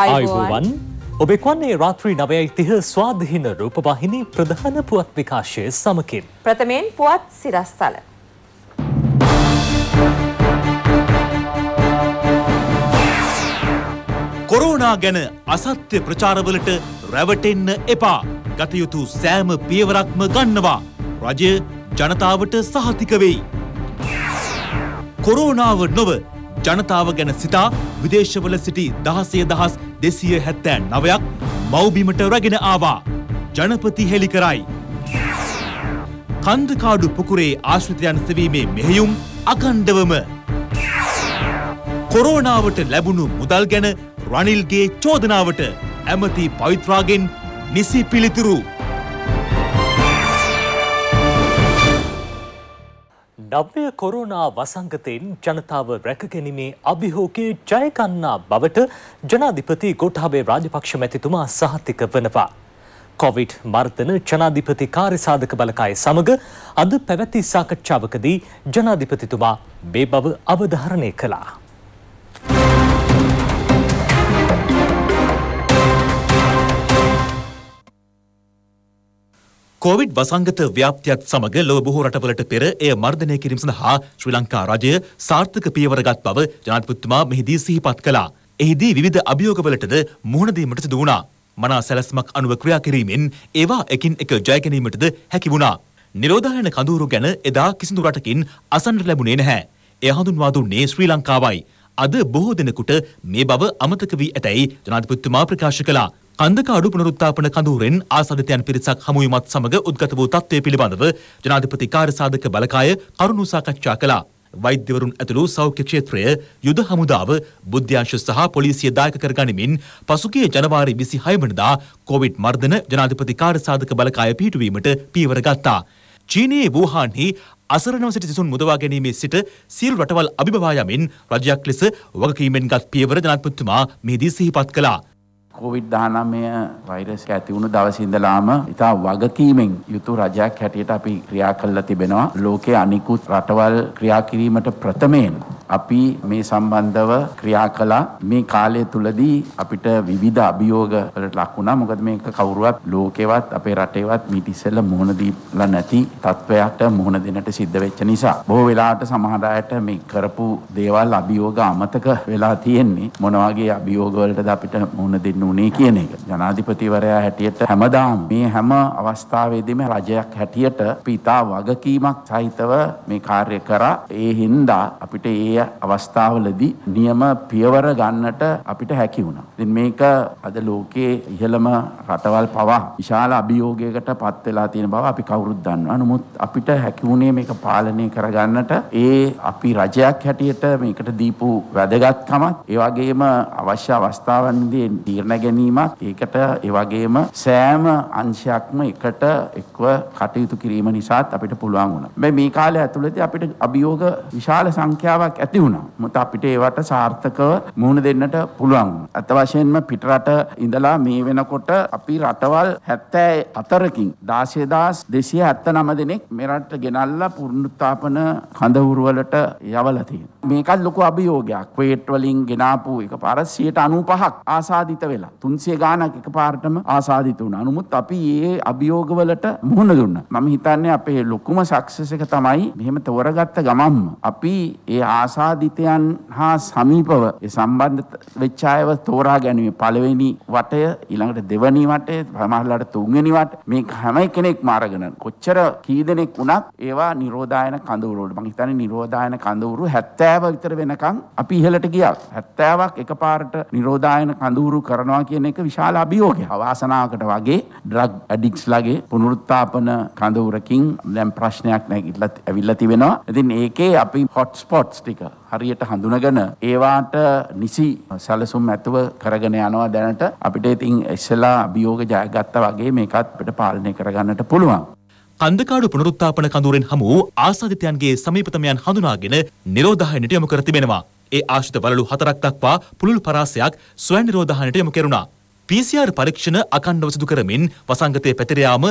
අයිබෝවන් ඔබෙක්වන්නේ රාත්‍රී නවයයි තිහ ස්වාධහින රූපවාහිනි ප්‍රධාන පුවත් විකාශය සමකින්. ප්‍රථමයෙන් පුවත් සිරස්ථල. කොරෝනා ගැන අසත්‍ය ප්‍රචාරවලට රැවටෙන්න එපා ගතයුතු සෑම පියවරක්ම ගන්නවා. රජය ජනතාවට සහතික වෙයි. කොරෝනාව නොව ජනතාව ගැන සිතා විදේශවල සිටි දහසය දහස් දෙසිය හැත්තෑ නවයක් මවබිමට රගෙන ආවා. ජනපති හෙළි කරයි. කන්දකාඩු පුකුරේ ආශ්‍රිතයන් සවීමේ මෙහෙයුම් අකණ්ඩවම. කොරෝනාවට ලැබුණු මුදල් ගැන රනිල්ගේ චෝදනාවට ඇමති පවිත්‍රාගෙන් නිසි පිළිතුරු. නව්‍ය කොරුණා වසංගතයෙන් ජනතාව රැකගැනීමේ අභිහෝකයේ ජයගන්නා බවට ජනාධිපති ගෝඨාභය රාජපක්ෂ මැතිතුමා සහතික වනවා. කොවිඩ් මර්ධන ජනාධිපති කාර්යසාධක බලකාය සමග අද පැවැති සාකච්ඡාවකදී ජනාධිපතිතුමා මේ බව අවධාරණය කළා. කොවිඩ් වසංගත ව්‍යාප්තියක් සමග ලොව බොහෝ රටවලට පෙර එය මර්ධනය කිරීම සඳහා ශ්‍රී ලංකා රජය සාර්ථක පියවරගත් බව ජනාධිපතිතුමා මෙහිදී සිහිපත් කළා. එහිදී විවිධ අභියෝගවලටද මුහුණ දීමට සිදු වුණා. මනා සැලැස්මක් අනුව ක්‍රියා කිරීමෙන් ඒවා එකින් එක ජය ගැනීමටද හැකි වුණා. නිරෝධායන කඳවුරු ගැන එදා කිසිදු රටකින් අසන්නට ලැබුණේ නැහැ. එය හඳුන්වා දුන්නේ ශ්‍රී ලංකාවයි. අද බොහෝ දෙනෙකුට මේ බව අමතක වී ඇතැයි ජනාධිපතිතුමා ප්‍රකාශ කළා. කන්දකාඩු පුනරුත්ථාපන කඳවුරෙන් ආසාදිතයන් පිරිසක් හමුවීමත් සමග උද්ගත වූ තත්ත්වය පිළිබඳව ජනාධිපති කාර්යසාධක බලකාය කරුණු සාකච්ඡා කළා. වෛද්‍යවරුන් ඇතුළු සෞඛ්‍ය ක්ෂේත්‍රය යුද හමුදාව බුද්ධ්‍යංශ සහ පොලිසිය දායක කරගනිමින් පසුගිය ජනවාරි 26 වනදා කොවිඩ් මර්ධන ජනාධිපති කාර්යසාධක බලකාය පිහිටුවීමට පියවර ගත්තා. චීනයේ වූහාන්හි අසරණව සිටි සිසුන් මුදවා ගැනීමේ සිට සියලු රටවල් අභිබවා යමින් රජයක් ලෙස වගකීමෙන් ගත් පියවර ජනාධිපතිතුමා මෙහිදී සිහිපත් කළා. කෝවිඩ් 19 වෛරස් ඇති වුණු දවස් ඉඳලාම ඉතා වගකීමෙන් යුතු රජයක් හැටියට අපි ක්‍රියා කළා තිබෙනවා. ලෝකයේ අනිකුත් රටවල් ක්‍රියා කිරීමට ප්‍රථමයෙන් අපි මේ සම්බන්ධව ක්‍රියා කළා. මේ කාලය තුලදී අපිට විවිධ අභියෝග වලට ලක් වුණා. මොකද මේක කවුරුවත් ලෝකෙවත් අපේ රටේවත් මීට ඉස්සෙල්ලා මුහුණ දීලා නැති තත්වයකට මුහුණ දෙන්නට සිද්ධ වෙච්ච නිසා බොහෝ වෙලාවට සමහර අයට මේ කරපු දේවල් අභියෝග අමතක වෙලා තියෙන්නේ. මොන වගේ අභියෝග වලටද අපිට මුහුණ දෙන්න උනේ කියන එක. ජනාධිපතිවරයා හැටියට හැමදාම මේ හැම අවස්ථාවේදීම රජයක් හැටියට අපි ඉතා වගකීමක් සහිතව මේ කාර්ය කරා. ඒ හින්දා අපිට ඒ ඒ අවස්ථාවලදී නියම පියවර ගන්නට අපිට හැකි වුණා. ඉතින් මේක අද ලෝකයේ ඉහළම රටවල් පවා විශාල අභියෝගයකට පත් වෙලා තියෙන බව අපි කවුරුත් දන්නවා. නමුත් අපිට හැකි වුණේ මේක පාලනය කරගන්නට ඒ අපි රජයක් හැටියට මේකට දීපු වැදගත්කමත් ඒ වගේම අවශ්‍ය අවස්ථාවන්දී තීරණ ගැනීමත් ඒකට ඒ වගේම සෑම අංශයක්ම එකට එක්ව කටයුතු කිරීම නිසාත් අපිට පුළුවන් වුණා. මේ කාලය ඇතුළතදී අපිට අභියෝග විශාල සංඛ්‍යාවක් ඇති වුණා. මොකද අපිට ඒවට සාර්ථකව මුහුණ දෙන්නට පුළුවන්. අත වශයෙන්ම පිටරට ඉඳලා මේ වෙනකොට අපි රටවල් 74කින් 16279 දෙනෙක් මෙරට ගෙනල්ලා පුනරුත්ථාපන කඳවුරු වලට යවලා තියෙනවා. මේකත් ලොකු අභියෝගයක්. ක්වේට් වලින් ගෙනාපු එකපාර 195ක් ආසාදිත වෙලා 300 ගාණක් එකපාරටම ආසාදිත වුණා. නමුත් අපි මේ අභියෝගවලට මුහුණ දුන්නා. මම හිතන්නේ අපේ ලොකුම සක්සස් එක තමයි මෙහෙම තෝරගත්ත ගමම්ම අපි ඒ ආස ආසාධිතයන් හා සමීපව සම්බන්ධ වෙච්චායව තෝරා ගැනීම පළවෙනි වටය ඊළඟට දෙවනි වටේ ප්‍රමහල්ලට තුන්වෙනි වට මේ හැම කෙනෙක් මාරගෙන කොච්චර කී දෙනෙක් වුණත් ඒවා නිරෝධායන කඳවුරුවලට මං හිතන්නේ නිරෝධායන කඳවුරු 70 විතර වෙනකන් අපි ඉහළට ගියා 70ක් එකපාරට නිරෝධායන කඳවුරු කරනවා කියන එක විශාල අභියෝගයක් අවාසනාවකට වගේ ඩ්‍රග් ඇඩික්ස් ලගේ පුනරුත්ථාපන කඳවුරකින් දැන් ප්‍රශ්නයක් නැගිටලා ඇවිල්ලා තිබෙනවා ඉතින් ඒකේ අපි හොට් ස්පොට්ස් ටික හරියට හඳුනගෙන ඒවාට නිසි සැලසුම් ඇතුව කරගෙන යනවා දැනට අපිට ඉතින් ඉස්සලා අභියෝග ජයගත්තා වගේ මේකත් අපිට පාලනය කරගන්නට පුළුවන්. කන්දකාඩු පුනරුත්ථාපන කඳවුරෙන් හමු වූ ආසාදිතයන්ගේ සමීපතමයන් හඳුනාගෙන නිරෝධායනට යොමු කර තිබෙනවා. ඒ ආශ්‍රිත වලලු හතරක් දක්වා පුළුල් පරාසයක් ස්වයන් නිරෝධායනට යොමු කෙරුණා. PCR පරීක්ෂණ අකණ්ඩව සිදු කරමින් වසංගතය පැතිර යාම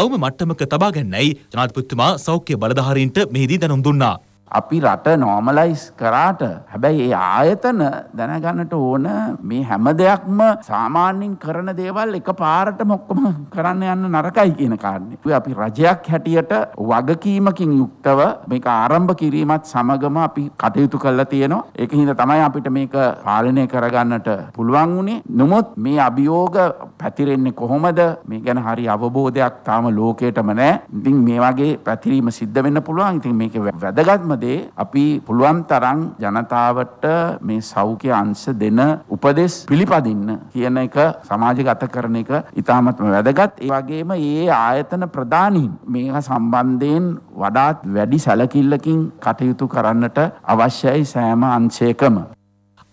අවම මට්ටමක තබා ගැනීමයි ජනාධිපතිතුමා සෞඛ්‍ය බලධාරීන්ට මෙහිදී දැනුම් දුන්නා. අපි රට නෝමලයිස් කරාට හැබැයි ඒ ආයතන දැනගන්නට ඕන මේ හැම දෙයක්ම සාමාන්‍යින් කරන දේවල් එක පාරට මොක්කම කරන්න යන්න නරකයි කියන කාරණය. අපි රජයක් හැටියට වගකීමකින් යුක්තව මේක ආරම්භ කිරීමත් සමගම අපි කටයුතු කල්ලා තියෙනවා එක හිද තමයි අපිට මේක පාලනය කරගන්නට පුළුවන් වුණේ නොමුත් මේ අභියෝග පැතිරෙන්නේ කොහොමද මේ ගැන හරි අවබෝධයක් තාම ලෝකයටම නෑ ඉතින් මේ වගේ පැතිරීම සිද්ධ වෙන්න පුළුවන් ඉතින් මේක වැදගත්ම දේ අපි පුළුවන් තරම් ජනතාවට මේ සෞඛ්‍ය අංශ දෙන උපදෙස් පිළිපදින්න කියන එක සමාජගත කරන එක ඉතාමත්ම වැදගත්. ඒ වගේම ඒ ආයතන ප්‍රධානීන් මේක සම්බන්ධයෙන් වඩාත් වැඩි සැලකිල්ලකින් කටයුතු කරන්නට අවශ්‍යයි සෑම අංශයකම.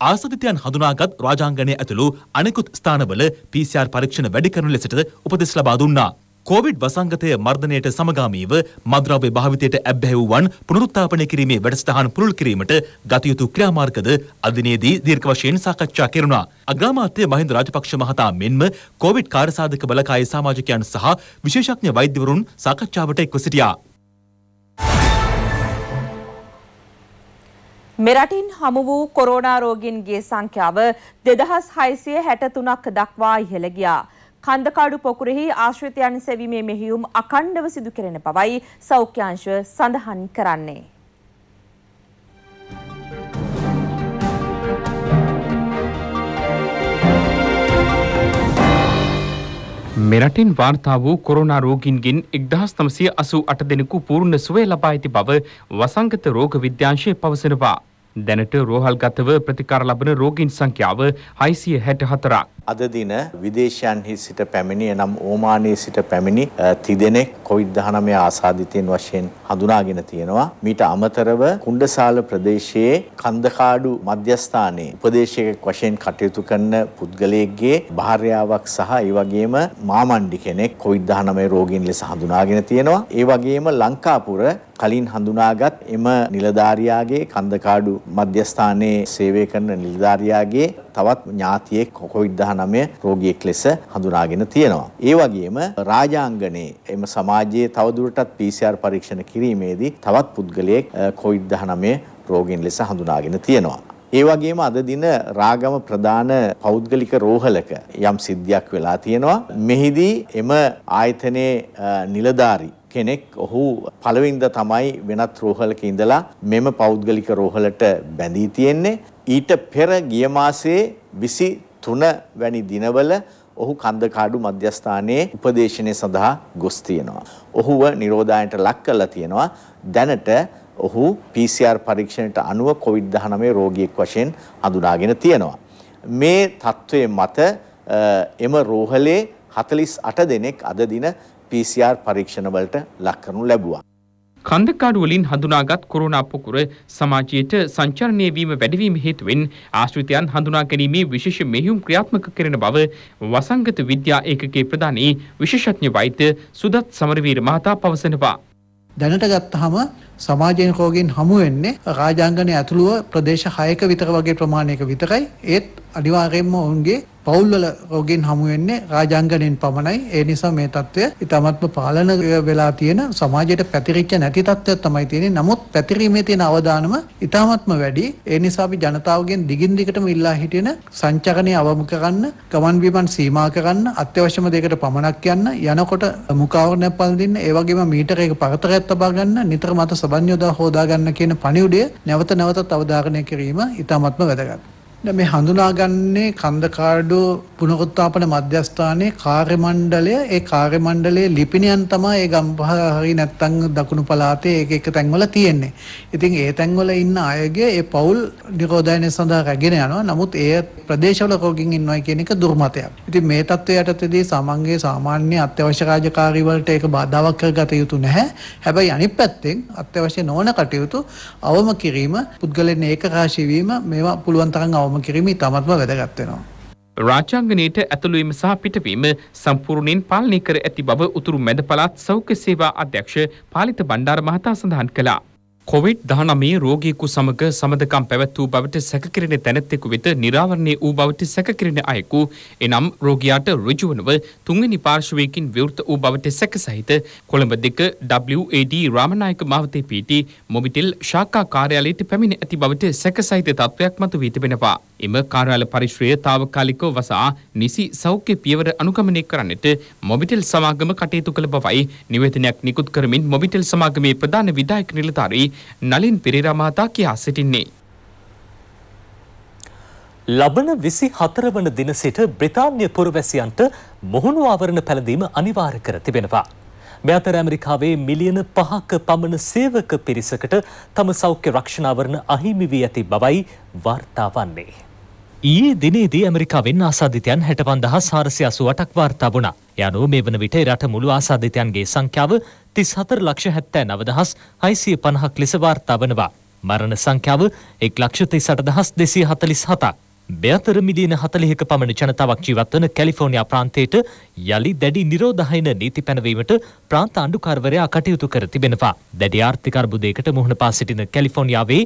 ආසධිතයන් හඳුනාගත් රාජාංගනය ඇතුළු අනෙකුත් ස්ථානවල PCR පරීක්ෂණ වැඩි කරනු ලෙසට උපදෙස් ලබා දුන්නා. කොවිඩ් වසංගතය මර්ධනයට සමගාමීව මද්‍රව්‍ය භාවිතයට ඇබ්බැහි වූවන් පුනරුත්ථාපනය කිරීමේ වැඩසටහන් පුරුල් කිරීමට ගතයුතු ක්‍රියාමාර්ගද අධිනේදී දීර්ඝ වශයෙන් සාකච්ඡා කෙරුණා. අග්‍රාමාත්‍ය මහින්ද රාජපක්ෂ මහතා මෙන්ම කොවිඩ් කාර්යසාධක බලකායේ සමාජිකයන් සහ විශේෂඥ වෛද්‍යවරුන් සාකච්ඡාවට එක්ව සිටියා. මෙරටින් හමු වූ කොරෝනා රෝගීන්ගේ සංඛ්‍යාව 2663ක් දක්වා ඉහළ ගියා. කන්දකාඩු පොකුරෙහි ආශ්‍රිතයන් සෙවීමේ මෙහියුම් අකණ්ඩව සිදු කෙරෙන බවයි සෞඛ්‍යාංශව සඳහන් කරන්නේ. මෙරටින් වාර්තා වූ කොරෝනා රෝගීන්ගෙන් එක්දහස් නමසය අසූ අට දෙනෙකු පූර්ණ සුවය ලබා ඇති බව වසංගත රෝග විද්‍යාංශය පවසනවා. දැනට රෝහල්ගතව ප්‍රතිකාර ලබන රෝගීන් සංඛ්‍යාව හයිසිය හැට හතරක්. අද දින විදේශයන්හි සිට පැමිණි එනම් ඕමානයේ සිට පැමිණි තිදෙනෙක් කොවිD-19 ආසාදිතයන් වශයෙන් හඳුනාගෙන තියෙනවා. මීට අමතරව කුණ්ඩසාල ප්‍රදේශයේ කන්දකාඩු මධ්‍යස්ථානයේ උපදේශකෙක් වශයෙන් කටයුතු කරන පුද්ගලයෙක්ගේ භාර්යාවක් සහ ඒ වගේම මාමණ්ඩි කෙනෙක් කොවිD-19 රෝගීන් ලෙස හඳුනාගෙන තියෙනවා. ඒ වගේම ලංකාපුර කලින් හඳුනාගත් එම නිලධාරියාගේ කන්දකාඩු මධ්‍යස්ථානයේ සේවය කරන නිලධාරියාගේ තවත් ඥාතියෙක් කොවිඩ්-19 රෝගියෙක් ලෙස හඳුනාගෙන තියෙනවා. ඒ වගේම රාජාංගනයේ එම සමාජයේ තවදුරටත් PCR පරීක්ෂණ කිරීමේදී තවත් පුද්ගලයෙක් කොවිඩ්-19 රෝගීන් ලෙස හඳුනාගෙන තියෙනවා. ඒ වගේම අද දින රාගම ප්‍රධාන පෞද්ගලික රෝහලක යම් සිද්ධියක් වෙලා තියෙනවා. මෙහිදී එම ආයතනයේ නිලධාරී කෙනෙක් ඔහු පළවෙනිද තමයි වෙනත් රෝහලක ඉඳලා මෙම පෞද්ගලික රෝහලට බැඳී තියෙන්නේ. ඊට පෙර ගිය මාසයේ 23 වැනි දිනවල ඔහු කන්දකාඩු මධ්‍යස්ථානයේ උපදේශනය සඳහා ගොස් තියෙනවා. ඔහුව නිරෝධායනට ලක් කරලා තියෙනවා. දැනට ඔහු PCR පරීක්ෂණයට අනුව COVID-19 රෝගියෙක් වශයෙන් හඳුනාගෙන තියෙනවා. මේ තත්ත්වයේ මත එම රෝහලේ 48 දෙනෙක් අද දින PCR පරීක්ෂණවලට ලක් කරනු ලැබුවා. කන්දකාඩුවලින් හඳුනාගත් කොරෝනා පොකුර සමාජයට සංචරණය වීම වැඩිවීම හේතුවෙන් ආශ්‍රිතයන් හඳුනා ගැනීමේ විශේෂ මෙහෙයුම් ක්‍රියාත්මක කරන බව වසංගත විද්‍යා ඒකකයේ ප්‍රධානී විශේෂඥ වෛද්‍ය සුදත් සමරවීර මහතා පවසනවා. දැනට ගත්තහම සමාජයෙන් කෝගෙන් හමු වෙන්නේ රාජාංගන ඇතුළුව ප්‍රදේශ 6ක විතර වගේ ප්‍රමාණයක විතරයි ඒත් අනිවාර්යයෙන්ම ඔවුන්ගේ පවුල්වල රෝගීන් හමු වෙන්නේ රාජාංගණයෙන් පමණයි. ඒ නිසා මේ తত্ত্বය ඊටමත්ම පාලන වෙලා තියෙන සමාජයට පැතිරිච්ච නැති తত্ত্বයක් තමයි තියෙන්නේ. නමුත් පැතිරීමේ තියෙන අවදානම ඊටමත්ම වැඩි. ඒ නිසා අපි ජනතාවගෙන් දිගින් දිගටම ඉල්ලා හිටින සංචරණය අවම කරන්න, ගමන් බිමන් සීමා කරන්න, අත්‍යවශ්‍යම දෙයකට පමණක් යන්න, යනකොට මුඛාවරණයක් පළඳින්න, ඒ වගේම මීටර එක පරතරයක් තබා ගන්න, නිතර මත සබන් යොදා හොදා ගන්න කියන පණිවුඩය නැවත නැවතත් අවධාරණය කිරීම ඊටමත්ම වැදගත්. මේ හඳුනාගන්නේ කන්දකාඩු පුනරුත්ථාපන මධ්‍යස්ථානයේ කාර්ය මණ්ඩලය ඒ කාර්ය මණ්ඩලයේ ලිපිණියන් තමයි ඒ ගම්පහ හරි නැත්නම් දකුණු පළාතේ ඒක එක තැන්වල තියෙන්නේ. ඉතින් ඒ තැන්වල ඉන්න අයගේ ඒ පවුල් නිරෝධායනය සඳහා රැගෙන යනවා. නමුත් ඒ ප්‍රදේශවල රෝගීන් ඉන්නවා කියන එක දුර්මතයක්. ඉතින් මේ තත්ත්වයට තේදී සමන්ගේ සාමාන්‍ය අත්‍යවශ්‍ය රාජකාරී වලට ඒක බාධාවක් කරගත යුතු නැහැ. හැබැයි අනිත් පැත්තෙන් අත්‍යවශ්‍ය නොවන කටයුතු අවම කිරීම, පුද්ගලයන් ඒකරාශී වීම මේවා පුළුවන් තරම් අවම කිරීම ඉතාමත්ම වැදගත් වෙනවා. රාජාංගනයට ඇතුළුවීම සහ පිටවීම සම්පූර්ණයෙන් පාලනය කර ඇති බව උතුරු මැද පළාත් සෞඛ්‍ය සේවා අධ්‍යක්ෂ පාලිත බණ්ඩාර මහතා සඳහන් කළා. කොවිඩ් 19 රෝගීකු සමග සමදකම් පැවැත් වූ බවට සැකකිරෙන තැනැත්තෙකු වෙත නිරාවරණය වූ බවට සැකකිරෙන අයෙකු එනම් රෝගියාට ඍජුවනව තුන්වෙනි පාර්ශවයකින් විවෘත වූ බවට සැක සහිත කොළඹ දෙක WAD රාමනායක මාවතේ පිටි මොබිටෙල් ශාඛා කාර්යාලයට පැමිණ ඇති බවට සැක සහිත තත්වයක් මතුවී තිබෙනවා. එම කාර්යාල පරිශ්‍රය తాවකාලිකව වසා නිසි සෞඛ්‍ය පියවර අනුගමනය කරන්නට මොබිටෙල් සමාගම කටයුතු කළ බවයි නිවේදනයක් නිකුත් කරමින් මොබිටෙල් සමාගමේ ප්‍රධාන විධායක නිලධාරී නලින් පෙරේරා මහතා කියා සිටින්නේ. ලබන 24 වන දින සිට බ්‍රිතාන්‍ය පුරවැසියන්ට මුහුණු ආවරණ පැළඳීම අනිවාර්ය කර තිබෙනවා. මේ අතර ඇමරිකාවේ මිලියන පහක පමණ සේවක පිරිසකට තම සෞඛ්‍ය රක්ෂණාවරණ අහිමි වී ඇති බවයි වාර්තා වන්නේ. ඊයේ දිනේදී ඇමරිකාවෙන් ආසාධිතයන් හැටපන්දහ සාරසි අසු අටක් වාර්තා වුණා. යනු මේ වන විට රට මුළු ආසාධිතයන්ගේ සංඛ්‍යාව තිස් හතර ලක්ෂ හැත්තෑ නවදහස් හයිසිය පණහක් ලෙස වාර්තා වනවා. මරණ සංඛ්‍යාව එක් ලක්ෂ තිසට දහස් දෙසී හතලිස් හතක්. මෙතර මිලියන 40ක පමණ ජනතාවක් ජීවත් වන කැලිෆෝනියා ප්‍රාන්තයට යලි දැඩි නිරෝධායන නීති පැනවීමට ප්‍රාන්ත අණ්ඩුකාරවරයා කටයුතු කර තිබෙනවා. දැඩි ආර්ථික අර්බුදයකට මුහුණ පා සිටින කැලිෆෝනියාවේ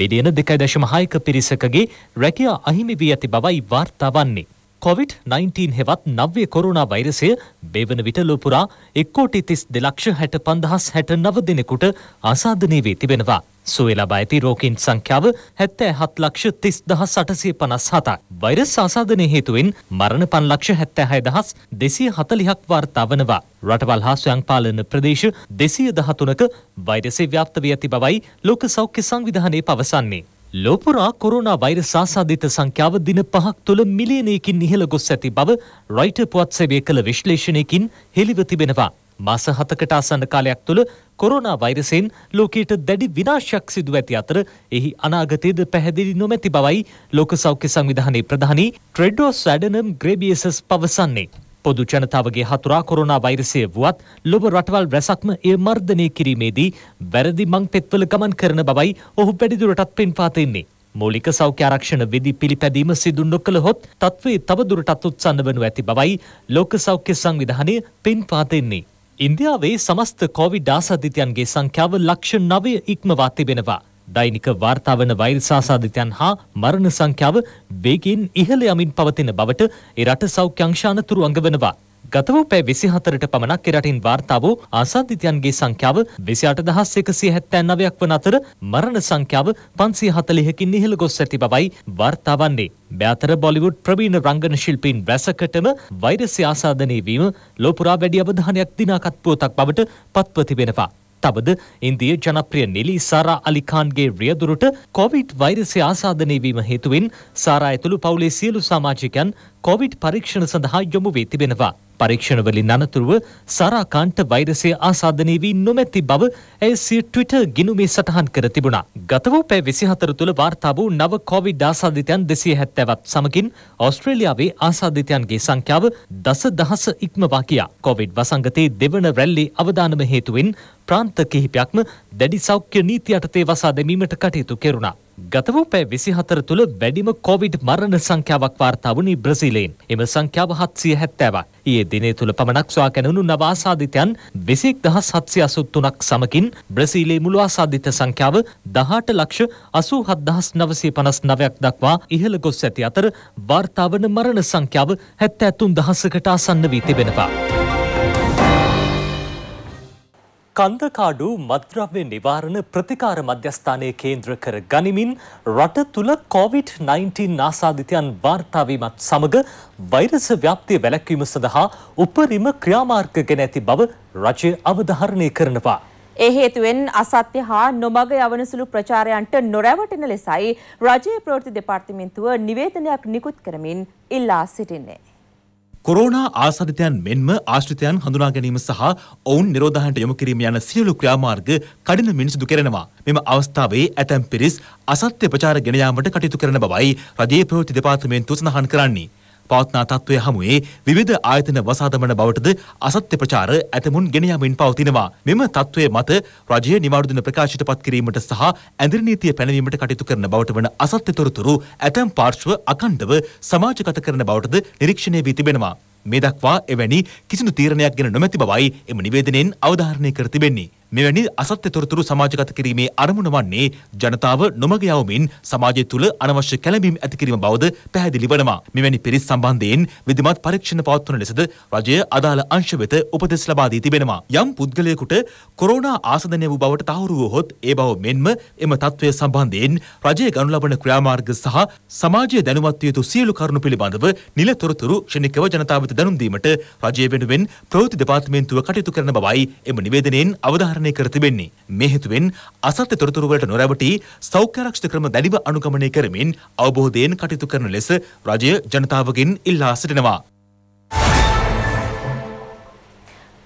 මිලියන 2.6ක පිරිසකගේ රැකියා අහිමි වී ඇති බවයි වාර්තා වන්නේ. කොවිD-19 හෙවත් නව්‍ය කොරුණා වෛරසය බේවන විට ලොපුරා එක්කෝටි තිස් දෙලක්ෂ හැට පඳහස් හැට නව දෙනෙකුට අසාධනය වී තිබෙනවා. සුවලබා ඇති රෝකින් සංඛ්‍යාව හැත්තෑ හත් ලක්ෂ තිස් දහස් අටසය පනස් හතක්. වෛරස් අසාධනය හේතුවෙන් මරණ පන් ලක්ෂ හැත්තෑ හැය දහස් දෙසිය හතලිහක් වාර්තාවනවා. රටවල් හා ස්වයංපාලන ප්‍රදේශ දෙසිය දහතුනක වෛරසේ ව්‍යාප්ත වී ඇති බවයි ලෝක සෞඛ්‍ය සංවිධානය පවසන්නේ. ලෝපුරා කොරුණා වෛරස් ආසාධිත සංඛ්‍යාව දින පහක් තුළ මිලියනයකින් ඉහළ ගොස් ඇති බව රයිට පුවත් සේවය කළ විශ්ලේෂණයකින් හෙළිව තිබෙනවා. මාස හතකට ආසන්න කාලයක් තුළ කොරුණා වෛරසයෙන් ලෝකයට දැඩි විනාශයක් සිදු ඇති අතර එහි අනාගතයේද පැහැදිලි නොමැති බවයි ලෝක සෞඛ්‍ය සංවිධානයේ ප්‍රධානී ට්‍රෙඩ්‍රෝස් ඇඩනම් ග්‍රේබියසස් පවසන්නේ. පොදු ජනතාවගේ හතුරා කොරෝනා වෛරසය වුවත් ලොබ රටවල් රැසක්ම එය මර්ධනය කිරීමේදී වැරදි මං පෙත්වල ගමන් කරන බවයි ඔහු පැඩිදුරටත් පෙන්පාතින්නේ. මූලික සෞඛ්‍ය ආරක්ෂණ විදි පිළිපැදීම සිදු නොකළහොත් තත්ත්වයේ තවදුරටත් උත්සන්න වනු ඇති බවයි ලෝක සෞඛ්‍ය සංවිධානය පෙන්පාතින්නේ. ඉන්දියාවේ සමස්ත කොවිඩ් ආසාධිතයන්ගේ සංඛ්‍යාව ලක්ෂ නවය ඉක්මවා තිබෙනවා. දෛනික වාර්තාවන වෛරසාසාධිතයන් හා මරණ සංඛ්‍යාව වේගින් ඉහළ යමින් පවතින බවට එරට සෞඛ්‍යංශානතුරු අඟවනවා. ගතව පැ විසි හතරට පමණක් එරටින් වාර්තාාවෝ ආසාධිතයන්ගේ සංඛ්‍යාව විසියාට දහස් එකසිය හැත්තැන් නවයක් වන අතර මරණ සංඛ්‍යාව පන්සිය හතලිහකින් ඉහළ ගොස් ඇති බවයි වාර්තාවන්නේ. බෑතර බොලිවුඩ් ප්‍රවීණ රංගන ශිල්පීන් වැසකටම වෛරසි ආසාධනය වීම ලෝපුරා වැඩි අවධානයක් දිනාකත්පුවතක් බවට පත්වති වෙනවා. තවද ඉන්දිය ජනප්‍රිය නිලි සාරා අලිකාන්ගේ රියදුරට කොවිඩ් වෛරසය ආසාධනය වීම හේතුවෙන් සාරා ඇතුළු පවුලේ සියලු සමාජිකයන් කොවිඩ් පරීක්ෂණ සඳහා යොමු වී තිබෙනවා. පරීක්ෂණවලින් අනතුරුව සාරාකාන්ට වෛරසය ආසාධනය වී නොමැති බව ඇය සිය ට්විටර් ගිනුමේ සටහන් කර තිබුණා. ගත වූ පැය 24 තුළ වාර්තා වූ නව කොවිඩ් ආසාදිතයන් 270ත් සමගින් ඕස්ට්‍රේලියාවේ ආසාදිතයන්ගේ සංඛ්‍යාව දසදහස ඉක්මවා ගියා. කොවිඩ් වසංගතයේ දෙවන රැල්ලේ අවදානම හේතුවෙන් ප්‍රාන්ත කිහිපයක්ම දැඩි සෞඛ්‍ය නීති යටතේ වසා දැමීමට කටයුතු කෙරුණා. ගතව පැ විසිහතර තුළ වැඩිම කොවිඩ් මරණ සංඛ්‍යාවක් වාර්තාාවනි බ්‍රසිලයෙන් එම සංඛ්‍යාව හත්සිය හැත්තෑවක් ඒ දිනේ තුළ පමණක්ස්වා කැනනු නවාසාධිතයන් විසික් දහ සත්සය අසුත්තුනක් සමකින් බ්‍රසීලේ මුළු අසාධිත සංඛ්‍යාව දහට ලක්ෂ අසූ හත්දහස් නවසේ පනස් නවයක් දක්වා ඉහළ ගොස් ඇති අතර වාර්තාාවන මරණ සංඛ්‍යාව හැත්තඇතුන් දහසකට අසන්න වී තිබෙනවා. කන්දකාඩු මත්ද්‍රව්‍ය නිවාරණ ප්‍රතිකාර මධ්‍යස්ථානය කේන්ද්‍ර කර ගනිමින් රට තුළ COොVID-19 නාසාධිතයන් වාර්තාවීමත් සමඟ වෛරස ව්‍යාප්තිය වැලැක්වීම සඳහා උපරිම ක්‍රියාමාර්ග ගෙන ඇති බව රජය අවධාරණය කරනවා. ඒ හේතුවෙන් අසත්‍ය හා නොමග යවනසුළු ප්‍රචාරයන්ට නොරැවටෙන ලෙසයි රජයේ ප්‍රවෘත්ති දෙපාර්තමේන්තුව නිවේදනයක් නිකුත් කරමින් ඉල්ලා සිටින්නේ. කොරෝනා ආසාධිතයන් මෙන්ම ආශ්‍රිතයන් හඳුනා ගැනීම සහ ඔවුන් නිරෝධායනට යොමු කිරීම යන සියලු ක්‍රියාමාර්ග කඩින මිනිසුදු කරනවා. මෙම අවස්ථාවේ ඇතැම් පිරිස් අසත්‍ය ප්‍රචාර ගෙන යාමට කටයුතු කරන බවයි රජයේ ප්‍රවෘත්ති දෙපාර්තමේන්තුව සඳහන් කරන්නේ. පවත්නා තත්ත්වය හමුවේ විවිධ ආයතන වසාදමන බවටද අසත්‍ය ප්‍රචාර ඇතමුන් ගෙන යමින් පවතිනවා. මෙම තත්ත්වය මත රජය නිවාඩු දින ප්‍රකාශයට පත් කිරීමට සහ ඇඳිරි නීතිය පැනවීමට කටයුතු කරන බවට වන අසත්‍ය තොරතුරු ඇතම් පාර්ශ්ව අඛණ්ඩව සමාජගත කරන බවටද නිරීක්ෂණය වී තිබෙනවා. මේ දක්වා එවැනි කිසිදු තීරණයක් ගැන නොමැති බවයි එම නිවේදනයෙන් අවධාරණය කර තිබෙන්නේ. මෙවැනි අසත්‍ය තොරතුරු සමාජගත කිරීමේ අරමුණ වන්නේ ජනතාව නොමග යවමින් සමාජය තුළ අනවශ්‍ය කැළඹීම් ඇති කිරීම බවද පැහැදිලි වනවා. මෙවැනි පිරිස් සම්බන්ධයෙන් විධිමත් පරීක්ෂණ පවත්වන ලෙසද රජය අදාළ අංශ වෙත උපදෙස් ලබා දී තිබෙනවා. යම් පුද්ගලයෙකුට කොරෝනා ආසදනය වූ බවට තහවුරු වුවහොත් ඒ බව මෙන්ම එම තත්ත්වය සම්බන්ධයෙන් රජය ගනු ලබන ක්‍රියාමාර්ග සහ සමාජය දැනුවත් විය යුතු සියලු කරුණු පිළිබඳව නිල තොරතුරු ක්ෂණිකව ජනතාව වෙත දැනුම් දීමට රජය වෙනුවෙන් ප්‍රවෘත්ති දෙපාර්තමේන්තුව කටයුතු කරන බවයි එම නිවේදනයෙන් අවධාරණය නිර්ධාරණය කර තිබෙන්නේ. මේ හේතුවෙන් අසත්‍ය තොරතුරු වලට නොරැවටි සෞඛ්‍යාරක්ෂිත ක්‍රම දැඩිව අනුගමනය කරමින් අවබෝධයෙන් කටයුතු කරන ලෙස රජය ජනතාවගෙන් ඉල්ලා සිටිනවා.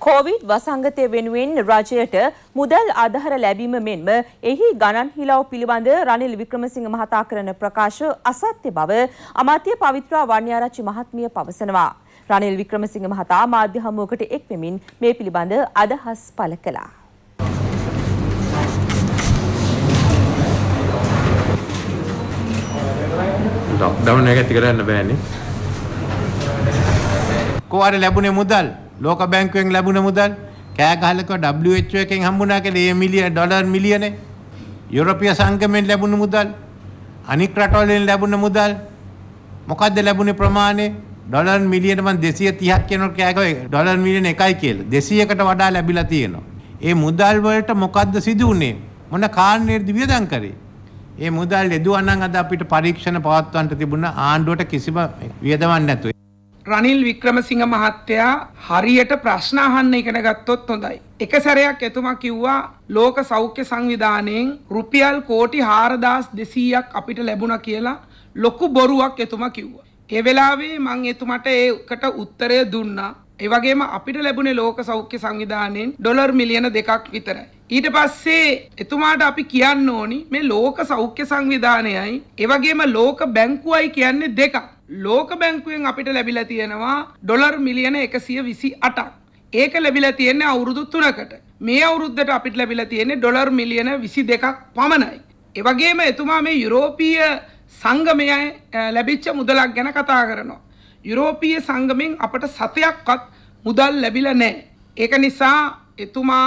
කෝවිඩ් වසංගතය වෙනුවෙන් රජයට මුදල් ආධාර ලැබීම මෙන්ම එහි ගණන් හිලාව පිළිබඳ රනිල් වික්‍රමසිංහ මහතා කරන ප්‍රකාශ අසත්‍ය බව අමාත්‍ය පවිත්‍රා වන්‍යාරච්චි මහත්මිය පවසනවා. රනිල් වික්‍රමසිංහ මහතා මාධ්‍ය හමුවකට එක් වෙමින් මේ පිළිබඳ අදහස් පළ කළා. ඩවුන් එක ඇති කරන්න බෑනේ. කොහොමද ලැබුණේ මුදල්? ලෝක බැංකුවෙන් ලැබුණ මුදල් කෑ ගහලා WHO එකෙන් හම්බුණා කියලා ඒ මිලියන ඩොලර් මිලියනේ. යුරෝපීය සංගමෙන් ලැබුණ මුදල් අනික් රටවලින් ලැබුණ මුදල් මොකද්ද ලැබුණේ ප්‍රමාණය? ඩොලර් මිලියන මන් 230ක් කියනකොට කෑගව ඩොලර් මිලියන එකයි කියලා. 200කට වඩා ලැබිලා තියෙනවා. ඒ මුදල් වලට මොකද්ද සිදු වුනේ? මොන කාරණේද වියදම් කරේ? ඒ මුදල් යෙදුවා නම් අද අපිට පරීක්ෂණ පවත්වන්න තිබුණ ආණ්ඩුවට කිසිම වියදමක් නැතුයි. රනිල් වික්‍රමසිංහ මහත්තයා හරියට ප්‍රශ්න අහන්න ඉගෙන ගත්තොත් හොඳයි. එක සැරයක් එතුමා කිව්වා ලෝක සෞඛ්‍ය සංවිධානයෙන් රුපියල් කෝටි 4200ක් අපිට ලැබුණා කියලා ලොකු බොරුවක් එතුමා කිව්වා. ඒ වෙලාවේ මං එතුමට ඒකට උත්තරය දුන්නා. ඒ වගේම අපිට ලැබුණේ ලෝක සෞඛ්‍ය සංවිධානයෙන් ඩොලර් මිලියන දෙකක් විතරයි. ඊට පස්සේ එතුමාට අපි කියන්න ඕනි මේ ලෝක සෞඛ්‍ය සංවිධානයයි එවගේම ලෝක බැංකුවයි කියන්නේ දෙකක්. ලෝක බැංකුවෙන් අපිට ලැබිලා තියෙනවා ඩොලර් මිලියන 128ක්. ඒක ලැබිලා තියෙන්නේ අවුරුදු 3කට. මේ අවුරුද්දට අපිට ලැබිලා තියෙන්නේ ඩොලර් මිලියන 22ක් පමණයි. එවගේම එතුමා මේ යුරෝපීය සංගමය ලැබිච්ච මුදලක් ගැන කතා කරනවා. යුරෝපීය සංගමෙන් අපට සතයක්වත් මුදල් ලැබිලා නැහැ. ඒක නිසා එතුමා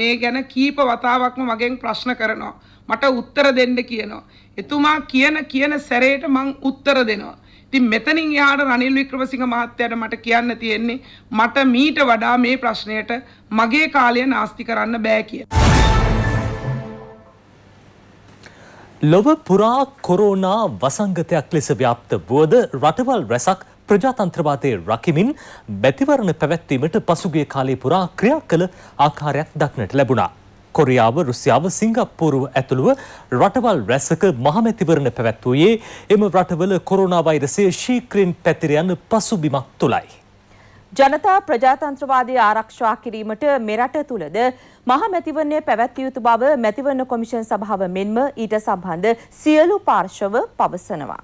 මේ ගැන කීප වතාවක්ම මගෙන් ප්‍රශ්න කරනවා. මට උත්තර දෙන්න කියනවා. එතුමා කියන කියන සැරේට මං උත්තර දෙනවා. ඉතින් මෙතනින් යාට රනිල් වික්‍රමසිංහ මහත්තයාට මට කියන්න තියෙන්නේ මට මීට වඩා මේ ප්‍රශ්නයට මගේ කාලය නාස්ති කරන්න බෑ කියලා. ලොව පුරා කොරෝනා වසංගතයක් ලෙස ව්‍යාප්ත වුවද රටවල් රැසක් ප්‍රජාතන්ත්‍රවාදය රකිමින් බැතිවරණ පැවැත්වීමට පසුගිය කාලේ පුරා ක්‍රියා කළ ආකාරයක් දක්නට ලැබුණා. කොරියාව රුසියාව සිංගප්පූරුව ඇතුළුව රටවල් රැසක මහමැතිවරණ පැවැත්වූයේ එම රටවල කොරුණා වෛරසය ශීක්‍රයෙන් පැතිර යන පසුබිමක් තුලයි. ජනතා ප්‍රජාතන්ත්‍රවාදී ආරක්ෂා කිරීමට මෙරට තුළද මහමැතිවරණය පැවැත්විය යුතු බව මැතිවරණ කොමිෂන් සභාව මෙන්ම ඊට සම්බන්ධ සියලු පාර්ශව පවසනවා.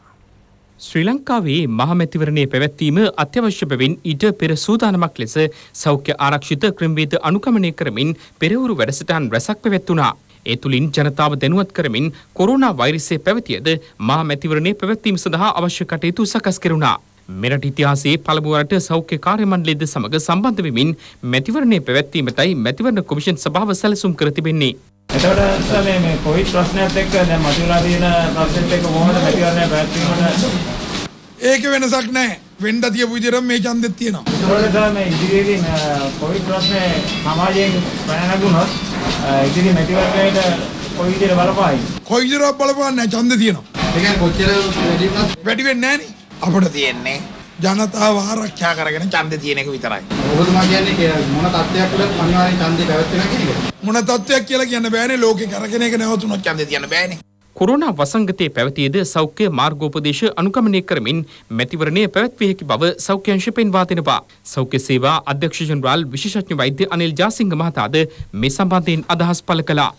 ශ්‍රී ලංකාවේ මහමැතිවරණය පැවැත්වීම අත්‍යවශ්‍ය බැවින් ඊට පෙර සූදානමක් ලෙස සෞඛ්‍ය ආරක්ෂිත ක්‍රමවේද අනුකමනය කරමින් පෙරවරු වැඩසටහන් රැසක් පැවැත්වුණා. ඒ තුළින් ජනතාව දැනුවත් කරමින් කොරුණා වෛරසය පැවතියද මා මැතිවරණය පැවැත්වීම සඳහා අවශ්‍ය කටයුතු සකස් කෙරුණා. මෙරට ඉතිහාසයේ පළමුුවරට සෞඛ්‍ය කාර්යමණ්ඩලයද සමඟ සම්බන්ධ වෙමින් මැතිවරණය පැවැත්වීමටයි මැතිවරණ කොමිෂන් සභාව සැලසුම් කර තිබෙන්නේ. එතකොට ස්වාමී මේ කොවිඩ් ප්‍රශ්නයත් එක්ක දැන් මතුවලා තියෙන ප්‍රශ්නෙත් එක්ක කොහොමද මැතිවරණය පැවැත්වීමට ඒක වෙනසක් නැහැ. වෙන්න තියපු විදිහට මේ ඡන්දෙත් තියෙනවා. ඒතකොට ස්වාමී ඉදිරියේදී කොවිඩ් ප්‍රශ්නේ සමාජයෙන් පැන නැගුණොත් ඉදිරි මැතිවරණයට කොයි විදිහට බලපායි? කොයි විදිහට බලපාන්නේ ඡන්දෙ තියෙනවා. ඒ කියන්නේ කොච්චර වැඩි වුණත් වැඩි වෙන්නේ නැහැ නේ. අපිට තියෙන්නේ ජනතාව ආරක්ෂා කරගෙන ඡන්දේ තියෙන එක විතරයි. ඔබතුමා කියන්නේ මොන තත්ත්වයක් වල අනිවාර්යෙන් ඡන්දේ පැවැත්වෙනවා කියන එක. මොන තත්ත්වයක් කියලා කියන්න බෑනේ ලෝකේ කරගෙන එක නැවතුනොත් ඡන්දේ තියන්න බෑනේ. කොරෝනා වසංගතයේ පැවතියද සෞඛ්‍ය මාර්ගෝපදේශ අනුගමනය කරමින් මැතිවරණය පැවැත්විය හැකි බව සෞඛ්‍ය අංශ පෙන්වා දෙනවා. සෞඛ්‍ය සේවා අධ්‍යක්ෂ ජනරාල් විශේෂඥ වෛද්‍ය අනිල් ජාසිංහ මහතාද මේ සම්බන්ධයෙන් අදහස් පළ කළා.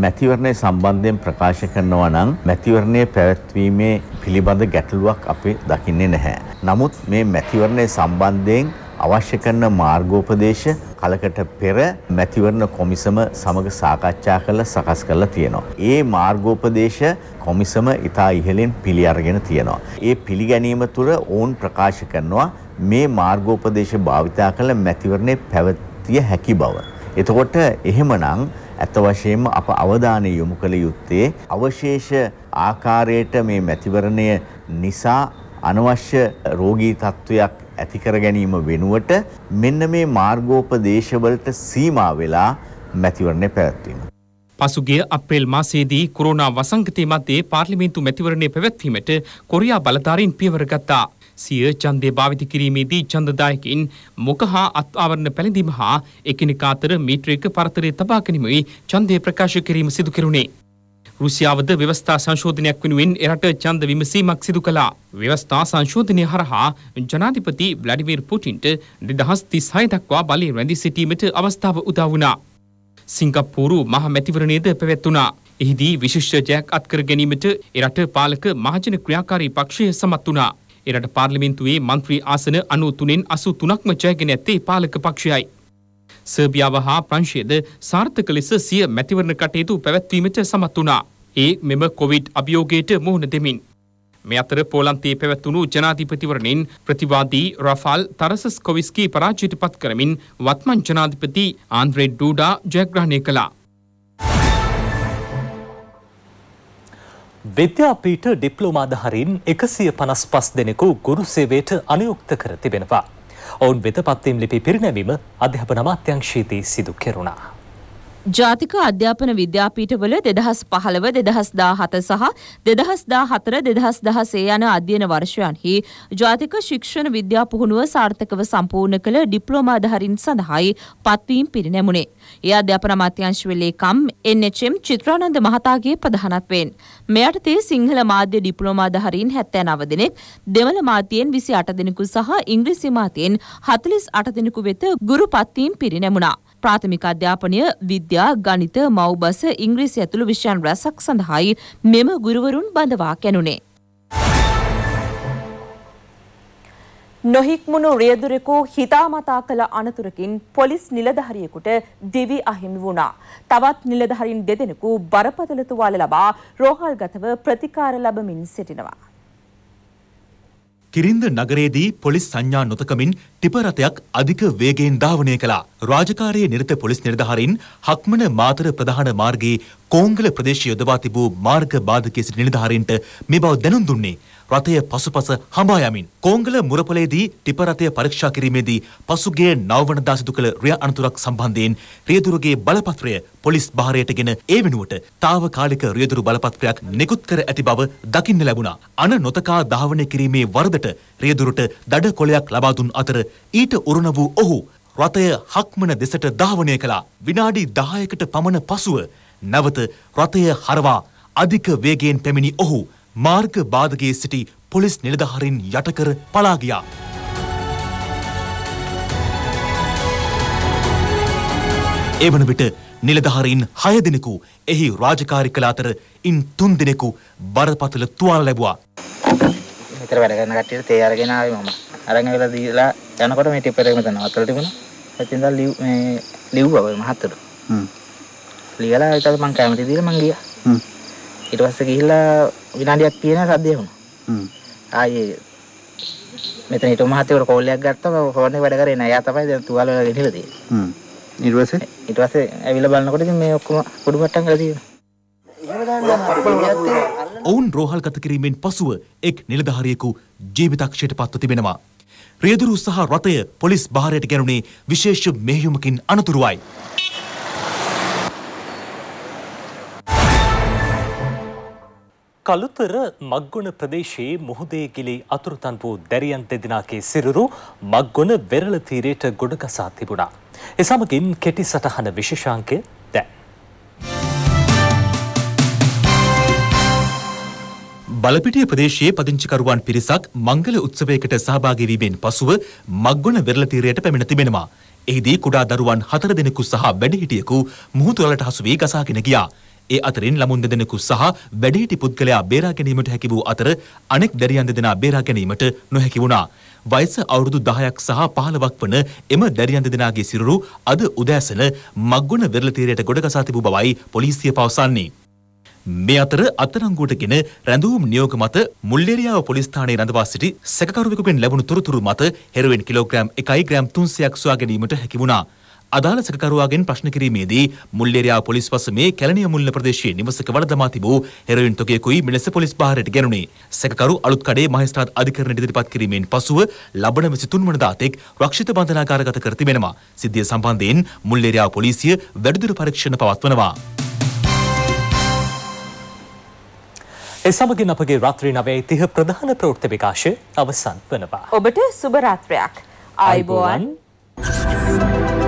මැතිවරණය සම්බන්ධයෙන් ප්‍රකාශ කරනවා නම් මැතිවරණය පැවැත්වීමේ පිළිබඳ ගැටලුවක් අපි දකින්නේ නැහැ. නමුත් මේ මැතිවරණය සම්බන්ධයෙන් අවශ්‍ය කරන මාර්ගෝපදේශ කලකට පෙර මැතිවරණ කොමිසම සමග සාකච්ඡා කරලා සකස් කරලා තියෙනවා. ඒ මාර්ගෝපදේශ කොමිසම ඉතා ඉහලින් පිළි අරගෙන තියෙනවා. ඒ පිළිගැනීම තුළ ඔවුන් ප්‍රකාශ කරනවා මේ මාර්ගෝපදේශ භාවිතා කළ මැතිවරණය පැවතිය හැකි බව. එතකොට එහෙමනම් ඇත්ත වශයෙන්ම අප අවධානය යොමු කළ යුත්තේ අවශේෂ ආකාරයට මේ මැතිවරණය නිසා අනවශ්‍ය රෝගී තත්ත්වයක් ඇතිකර ගැනීම වෙනුවට මෙන්න මේ මාර්ගෝපදේශවලට සීමා වෙලා මැතිවරණය පැවැත්වීම. පසුගිය අප්‍රේල් මාසයේදී කොරෝනා වසංගතය මතේ පාර්ලිමේන්තු මැතිවරණය පැවැත්වීමට කොරියා බලධාරීන් පියවර ගත්තා. සිය ඡන්දය භාවිත කිරීමේදී ඡන්දදායකින් මොක හා අත් ආවරණ පැළඳීම හා එකිනෙකා අතර මීටරයක පරතරය තබා ගැනීමයි ඡන්දය ප්‍රකාශ කිරීම සිදු කෙරුණේ. රුසියාවද ව්‍යවස්ථා සංශෝධනයක් වෙනුවෙන් එරට ඡන්ද විමසීමක් සිදු කළා. ව්‍යවස්ථා සංශෝධනය හරහා ජනාධිපති ව්ලාඩිමිර් පුටින්ට 2036 දක්වා බලය රැඳී සිටීමට අවස්ථාව උදා වුණා. සිංගප්පූරු මහ මැතිවරණයද පැවැත්වුණා. එහිදී විශිෂ්ට ජයක් අත්කර ගැනීමට එරට පාලක මහජන ක්‍රියාකාරී පක්ෂය සමත් වුණා. එරට පාර්ලිමෙන්තුවේ මන්ත්‍රී ආසන අනු තුනෙන් අසු තුනක්ම ජයගෙන ඇත්තේ පාලක පක්ෂයයි. සර්බියාව හා ප්‍රංශයද සාර්ථක ලෙස සිය මැතිවරණ කටයුතු පැවැත්වීමට සමත් වුණා. ඒ මෙම කොවිඩ් අභියෝගයට මුහුණ දෙමින්. මේ අතර පෝලන්තයේ පැවැත්වුණු ජනාධිපතිවරණින් ප්‍රතිවාදී රෆාල් තරසස් කොවිස්කී පරාජයට පත් කරමින් වත්මන් ජනාධිපති ආන්ද්‍රේ ඩූඩා ජයග්‍රහණය කළා. විද්‍යාපීට ඩිප්ලෝමාධහරින් එකසිය පනස් පස් දෙනෙකු ගුරු සේවයට අනයුක්ත කර තිබෙනවා. ඔවුන් වෙත පත්වීම් ලිපි පිරිනැවීම අධ්‍යපන අමාත්‍යංශීදී සිදු කෙරුණා. ජාතික අධ්‍යාපන විද්‍යාපීඨවල දෙදහස් පහළව දෙදහස් දාහත සහ දෙදහස් දාහතර දෙදහස් දහසේ යන අධ්‍යයන වර්ෂයන්හි ජාතික ශික්ෂණ විද්‍යා පුහුණුව සාර්ථකව සම්පූර්ණ කළ ඩිප්ලෝමාධහරින් සඳහායි පත්වීම් පිරිනැමුණේ. ඒ අධ්‍යාපන මත්‍යංශවලේකම් එන්නචම් චිත්‍රානන්ද මහතාගේ ප්‍රධානත්වෙන්. මෙයට තේ සිංහල මාධ්‍ය ඩිප්ලෝමාධහරින් හැත්තෑ නව දෙනෙක් දෙවල මාතියෙන් විසි අට දෙනෙකු සහ ඉංග්‍රීසි මාතියෙන් හතලිස් අට දෙනෙකු වෙත ගුරු පත්වීම් පිරිනැමුණා. ප්‍රාථමික අධ්‍යාපනය විද්‍ය විද්‍යා, ගණිත, මව්බස, ඉංග්‍රීසි ඇතුළු විෂයන් රැසක් සඳහායි මෙම ගුරුවරුන් බඳවා කැණුනේ. නොහික්මුණු රියදුරෙකු හිතාමතා කළ අනතුරකින් පොලිස් නිලධහරියෙකුට දිවි අහිමි වුණා. තවත් නිලධහරින් දෙදෙනෙකු බරපතල තුවාල ලබා රෝහල්ගතව ප්‍රතිකාර ලබමින් සිටිනවා. කිරින්ද නගරයේදී පොලිස් සංඥා නොතකමින් ටිපර් රථයක් අධික වේගයෙන් ධාවනය කළා. රාජකාරියේ නිරත පොලිස් නිලධාරීන් හක්මන මාතර ප්‍රධාන මාර්ගයේ කෝංගල ප්‍රදේශය යොදවා තිබූ මාර්ග බාධකයේ සිටි නිලධාරීන්ට මේ බව දැනුම් දුන්නේ. රථය පසුපස හඹා යමින් කෝංගල මුරපොලේදී ටිප රථය පරීක්ෂා කිරීමේදී පසුගිය 9 වනදා සිදු කළ රිය අනතුරක් සම්බන්ධයෙන් රියදුරුගේ බලපත්‍රය පොලිස් භාරයටගෙන ඒ වෙනුවට తాවකාලික රියදුරු බලපත්‍රයක් නිකුත් කර ඇති බව දකින්න ලැබුණා. අන නොතකා ධාවනය කිරීමේ වරදට රියදුරුට දඩ කොලයක් ලබා දුන් අතර ඊට උරුණ වූ ඔහු රථය හක්මන දෙසට ධාවනය කළා. විනාඩි 10කට පමණ පසුව නැවත රථය හරවා අධික වේගයෙන් පැමිණි ඔහු මාර්ග බාධකයේ සිටි පොලිස් නිලධාරීන් යටකර පලා ගියා. ඒ වන විට නිලධාරීන් හය දෙනෙකු එහි රාජකාරි කළ අතර ඉන් තුන් දෙනෙකු බරපතල තුවාල ලැබුවා. මෙතර වැඩ කරන කට්ටියට තේ අරගෙන ආවේ මම. අරන් ඇවිල්ලා දීලා යනකොට මේ ටිපර් එක මෙතන වතුර තිබුණා. එතින්ද ලිව් මේ ලිව්වා ඔය මහත්තයට. හ්ම්. ලියලා ඊට පස්සේ මං කැමති දීලා මං ගියා. හ්ම්. ඊට පස්සේ ගිහිල්ලා විනාඩියක් තියෙන සද්දේ වුණා. හ්ම්. ආයේ මෙතන හිටු මහත්තයෝට කෝල් එකක් ගත්තා ෆෝන් එක වැඩ කරේ නැහැ. එයා තමයි දැන් තුවාල වල ගෙනිලා තියෙන්නේ. හ්ම්. ඊට පස්සේ ඊට පස්සේ ඇවිල්ලා බලනකොට ඉතින් මේ ඔක්කොම කුඩු මට්ටම් කරලා තියෙනවා. ඔවුන් රෝහල් ගත කිරීමෙන් පසුව එක් නිලධාරියෙකු ජීවිතක්ෂයට පත්ව තිබෙනවා. රියදුරු සහ රථය පොලිස් භාරයට ගැනුනේ විශේෂ මෙහෙයුමකින් අනතුරුවයි. කළුතර මක්ගොන ප්‍රදේශයේ මුහුදේ ගිලි අතුරුතන් වූ දැරියන් දෙදෙනාගේ සිරුරු මක්ගොන වෙරළ තීරයට ගොඩගසා තිබුණා. එසමගින් කෙටි සටහන විශේෂාංකය දැන්. බලපිටිය ප්‍රදේශයේ පදිංචිකරුවන් පිරිසක් මංගල උත්සවයකට සහභාගී වීමෙන් පසුව මක්ගොන වෙරළ තීරයට පැමිණ තිබෙනවා. එහිදී කුඩා දරුවන් හතර දෙනෙකු සහ වැඩිහිටියෙකු මුහුදුවලට හසු වී ගසාගෙන ගියා. ඒ අතරින් ළමුන් දෙදෙනෙකු සහ වැඩිහිටි පුද්ගලයා බේරා ගැනීමට හැකි වූ අතර අනෙක් දැරියන් දෙදෙනා බේරා ගැනීමට නොහැකි වුණා. වයස අවුරුදු 10ක් සහ 15ක් වන එම දැරියන් දෙදෙනාගේ සිරුරු අද උදෑසන මග්ගුණ වෙරළ තීරයට ගොඩගසා තිබූ බවයි පොලිසිය පවසන්නේ. මේ අතර අත්අඩංගුවටගෙන රැඳවුම් නියෝග මත මුල්ලේරියාව පොලිස් ස්ථානයේ රඳවා සිටි සැකකරුවෙකුගෙන් ලැබුණු තොරතුරු මත හෙරොයින් කිලෝග්‍රෑම් 1යි ග්‍රෑම් 300ක් සොයා ගැනීමට හැකි වුණා. අදාළ සැකකරුවාගෙන් ප්‍රශ්න කිරීමේදී මුල්ලේරියාව පොලිස් පසමේ කැලණිය මුල්ල ප්‍රදේශයේ නිවසක වළදමා තිබූ හෙරොයින් තොගයකුයි මෙලෙස පොලිස් භාරයට ගැනුණේ. සැකකරු අලුත් කඩේ මහේස්ත්‍රාත් අධිකරණයට ඉදිරිපත් කිරීමෙන් පසුව ලබන 23 වනදා තෙක් රක්ෂිත බන්ධනාගාරගත කර තිබෙනවා. සිද්ධිය සම්බන්ධයෙන් මුල්ලේරියාව පොලිසිය වැඩිදුර පරීක්ෂණ පවත්වනවා. ඒ සමගින් අපගේ රාත්‍රී නවයේ තිහ ප්‍රධාන ප්‍රවෘත්ති විකාශය අවසන් වනවා. ඔබට සුබ රාත්‍රයක්. ආයුබෝවන්. Thank you.